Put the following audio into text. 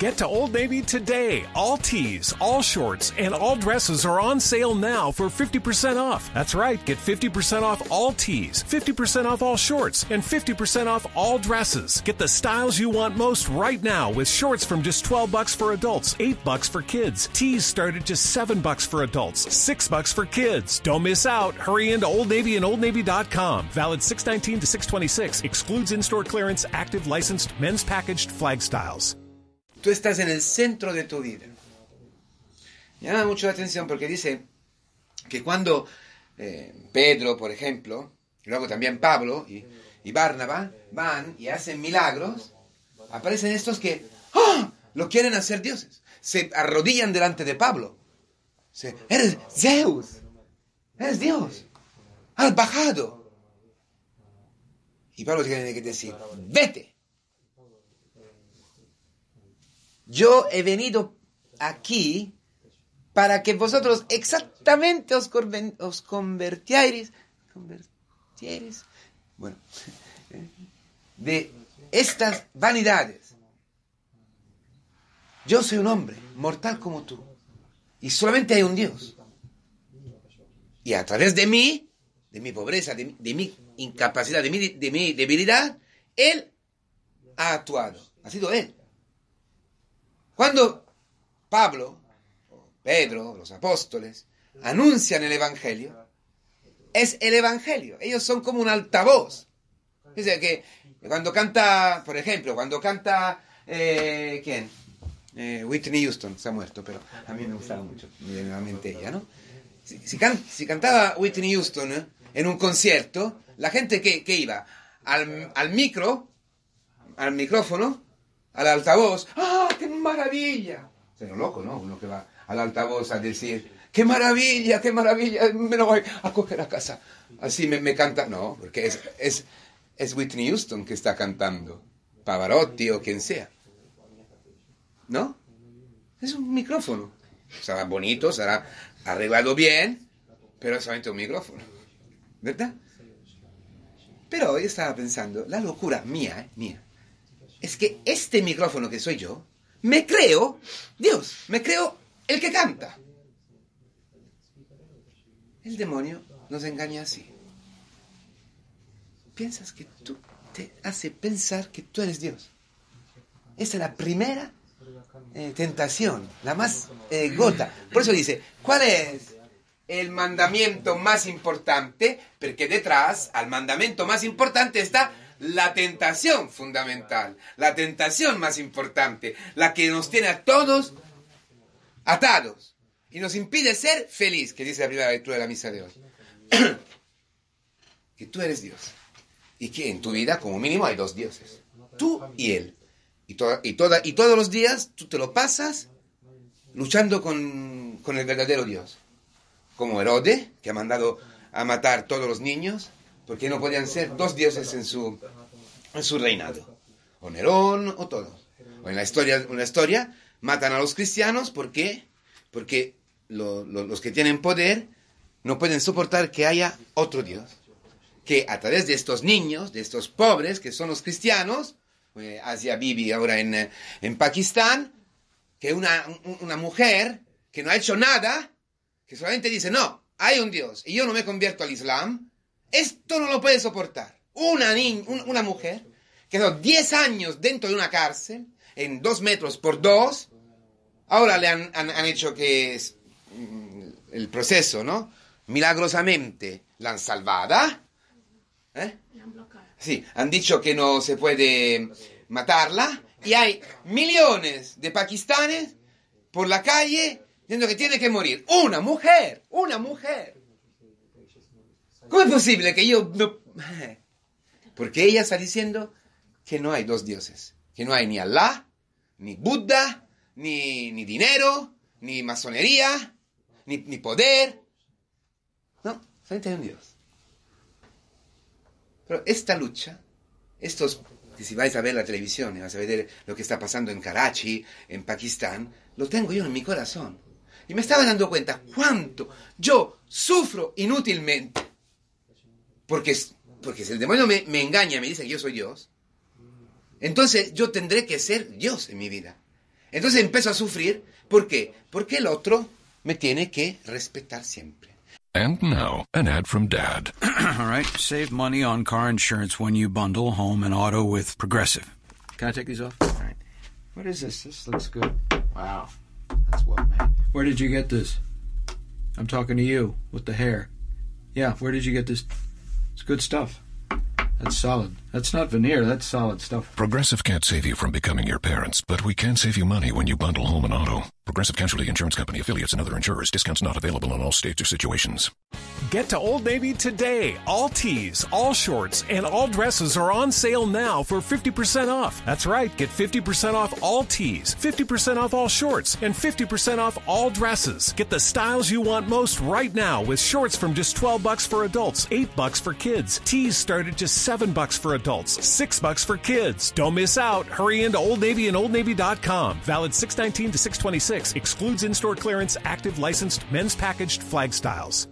Get to Old Navy today. All tees, all shorts, and all dresses are on sale now for 50% off. That's right, get 50% off all tees, 50% off all shorts, and 50% off all dresses. Get the styles you want most right now with shorts from just 12 bucks for adults, 8 bucks for kids. Tees start at just 7 bucks for adults, 6 bucks for kids. Don't miss out. Hurry into Old Navy and oldnavy.com. Valid 619 to 626. Excludes in-store clearance, active licensed men's packaged flag styles. Tú estás en el centro de tu vida. llama mucho la atención porque dice que cuando eh, Pedro, por ejemplo, y luego también Pablo y, y van y hacen milagros, aparecen estos que ¡ah! lo quieren hacer dioses. Se arrodillan delante de Pablo. Se, eres Zeus, eres Dios, has bajado. Y Pablo tiene que decir, vete, Yo he venido aquí para que vosotros exactamente os, os bueno, de estas vanidades. Yo soy un hombre, mortal como tú, y solamente hay un Dios. Y a través de mí, de mi pobreza, de mi, incapacidad, de mi debilidad, Él ha actuado, ha sido Él. Cuando Pablo, Pedro, los apóstoles, anuncian el Evangelio, es el Evangelio. Ellos son como un altavoz. Dice que cuando canta, por ejemplo, cuando canta, eh, ¿quién? Eh, Whitney Houston, se ha muerto, pero a mí me gustaba mucho, nuevamente ella, ¿no? Si, si, si, cantaba Whitney Houston eh, en un concierto, la gente que, que iba al, al, micro, al micrófono, al altavoz, ¡ah, qué maravilla! loco, ¿no? Uno que va al altavoz a decir, ¡qué maravilla, qué maravilla! Me lo voy a coger a casa. Así me, me canta. No, porque es, es, es Whitney Houston que está cantando. Pavarotti o quien sea. ¿No? Es un micrófono. Será bonito, será arreglado bien, pero es solamente un micrófono. ¿Verdad? Pero yo estaba pensando, la locura mía, eh, mía, es que este micrófono que soy yo, me creo Dios, me creo el que canta. El demonio nos engaña así. Piensas que tú te hace pensar que tú eres Dios. Esa es la primera eh, tentación, la más eh, gota. Por eso dice, ¿cuál es el mandamiento más importante? Porque detrás, al mandamiento más importante está la tentación fundamental, la tentación más importante, la que nos tiene a todos atados y nos impide ser feliz, que dice la primera lectura de la misa de hoy. que tú eres Dios y que en tu vida como mínimo hay dos dioses, tú y él. Y, todos los días tú te lo pasas luchando con, con el verdadero Dios, como Herode, que ha mandado a matar todos los niños, porque no podían ser dos dioses en su, en su reinado, o Nerón o todo. O en la historia, una historia, matan a los cristianos porque, porque los que tienen poder no pueden soportar que haya otro Dios. Que a través de estos niños, de estos pobres que son los cristianos, eh, Asia Bibi ahora eh, en, Pakistán, que una mujer que no ha hecho nada, que solamente dice, no, hay un Dios y yo no me convierto al Islam, esto no lo puede soportar. Una, una mujer que estuvo 10 años dentro de una cárcel, en dos metros por dos. ahora le han, hecho que mm, el proceso, ¿no? Milagrosamente la han salvada. ¿Eh? Sí, han dicho que no se puede matarla. Y hay millones de pakistanes por la calle diciendo que tiene que morir. Una mujer, una mujer. ¿Cómo es posible que yo no... Porque ella está diciendo que no hay dos dioses, que no hay ni Alá, ni Buda, ni, ni dinero, ni masonería, ni, ni poder. No, solamente hay un Dios. Pero esta lucha, estos, si vais a ver la televisión y vais a ver lo que está pasando en Karachi, en Pakistán, lo tengo yo en mi corazón. Y me estaba dando cuenta cuánto yo sufro inútilmente. Porque, porque si el demonio me, me engaña, me dice que yo soy Dios, entonces yo tendré que ser Dios en mi vida. Entonces empiezo a sufrir. ¿Por qué? Porque el otro me tiene que respetar siempre. And now, an ad from Dad. All right, save money on car insurance when you bundle home and auto with Progressive. Can I take these off? All right. What is this? This looks good. Wow. That's what, man. Where did you get this? I'm talking to you with the hair. Yeah, where did you get this? It's good stuff. That's solid. That's not veneer, that's solid stuff. Progressive can't save you from becoming your parents, but we can save you money when you bundle home and auto. Progressive Casualty Insurance Company affiliates and other insurers. Discounts not available in all states or situations. Get to Old Navy today. All tees, all shorts, and all dresses are on sale now for 50% off. That's right. Get 50% off all tees, 50% off all shorts, and 50% off all dresses. Get the styles you want most right now with shorts from just 12 bucks for adults, 8 bucks for kids. Tees start at just 7 bucks for adults adults, 6 bucks for kids. Don't miss out. Hurry into Old Navy and oldnavy.com. Valid 619 to 626. Excludes in-store clearance, active licensed men's packaged flag styles.